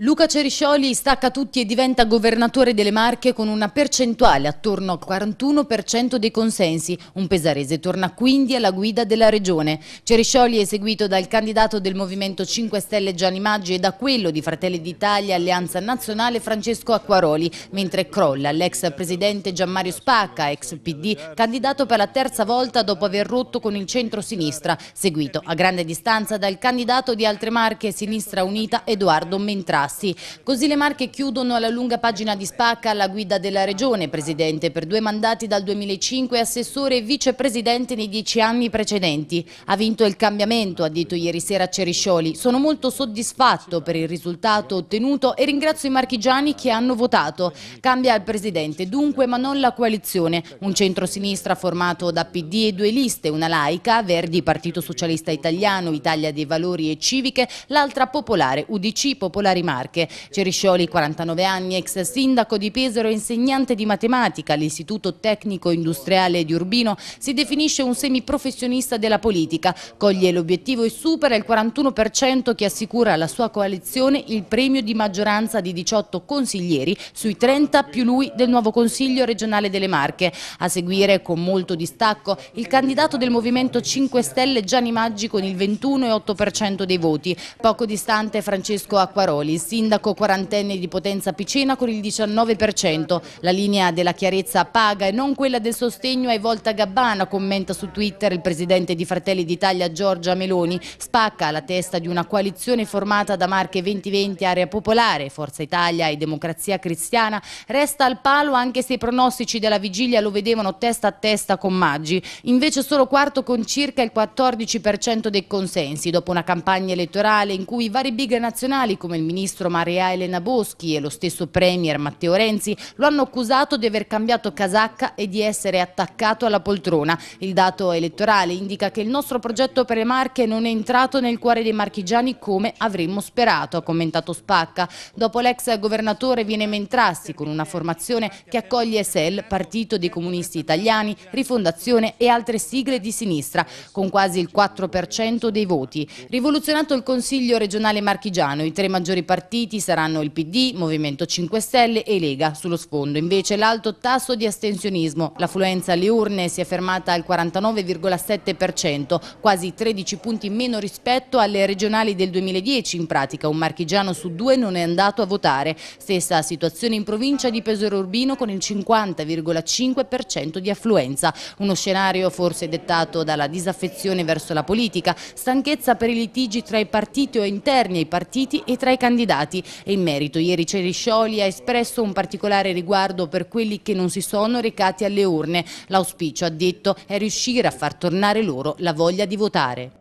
Luca Ceriscioli stacca tutti e diventa governatore delle Marche con una percentuale attorno al 41% dei consensi. Un pesarese torna quindi alla guida della regione. Ceriscioli è seguito dal candidato del Movimento 5 Stelle Gianni Maggi e da quello di Fratelli d'Italia Alleanza Nazionale Francesco Acquaroli, mentre crolla l'ex presidente Gianmario Spacca, ex PD, candidato per la terza volta dopo aver rotto con il centro-sinistra, seguito a grande distanza dal candidato di altre Marche Sinistra Unita Edoardo Mentrati passi. Così le Marche chiudono la lunga pagina di spacca alla guida della Regione, presidente per due mandati dal 2005, assessore e vicepresidente nei dieci anni precedenti. Ha vinto il cambiamento, ha detto ieri sera Ceriscioli. Sono molto soddisfatto per il risultato ottenuto e ringrazio i marchigiani che hanno votato. Cambia il presidente, dunque, ma non la coalizione. Un centro-sinistra formato da PD e due liste, una laica, Verdi, Partito Socialista Italiano, Italia dei Valori e Civiche, l'altra popolare, UDC, Popolari Marche. Marche. Ceriscioli, 49 anni, ex sindaco di Pesaro e insegnante di matematica all'Istituto Tecnico Industriale di Urbino, si definisce un semiprofessionista della politica. Coglie l'obiettivo e supera il 41% che assicura alla sua coalizione il premio di maggioranza di 18 consiglieri sui 30 più lui del nuovo Consiglio regionale delle Marche. A seguire con molto distacco il candidato del Movimento 5 Stelle Gianni Maggi con il 21,8% dei voti, poco distante Francesco Acquarolis sindaco quarantenne di Potenza Picena con il 19%. La linea della chiarezza paga e non quella del sostegno è volta Gabbana, commenta su Twitter il presidente di Fratelli d'Italia Giorgia Meloni. Spacca la testa di una coalizione formata da Marche 2020, Area Popolare, Forza Italia e Democrazia Cristiana. Resta al palo anche se i pronostici della vigilia lo vedevano testa a testa con Maggi. Invece solo quarto con circa il 14% dei consensi, dopo una campagna elettorale in cui i vari big nazionali come il ministro ministro Marea Elena Boschi e lo stesso premier Matteo Renzi lo hanno accusato di aver cambiato casacca e di essere attaccato alla poltrona. Il dato elettorale indica che il nostro progetto per le Marche non è entrato nel cuore dei marchigiani come avremmo sperato, ha commentato Spacca. Dopo l'ex governatore viene Mentrassi con una formazione che accoglie SEL, Partito dei Comunisti Italiani, Rifondazione e altre sigle di sinistra, con quasi il 4% dei voti. Rivoluzionato il Consiglio regionale marchigiano, i tre maggiori partiti partiti saranno il PD, Movimento 5 Stelle e Lega. Sullo sfondo invece l'alto tasso di astensionismo. L'affluenza alle urne si è fermata al 49,7%, quasi 13 punti meno rispetto alle regionali del 2010. In pratica un marchigiano su due non è andato a votare. Stessa situazione in provincia di Pesaro Urbino con il 50,5% di affluenza. Uno scenario forse dettato dalla disaffezione verso la politica, stanchezza per i litigi tra i partiti o interni ai partiti e tra i candidati dati e in merito ieri Ceriscioli ha espresso un particolare riguardo per quelli che non si sono recati alle urne. L'auspicio, ha detto, è riuscire a far tornare loro la voglia di votare.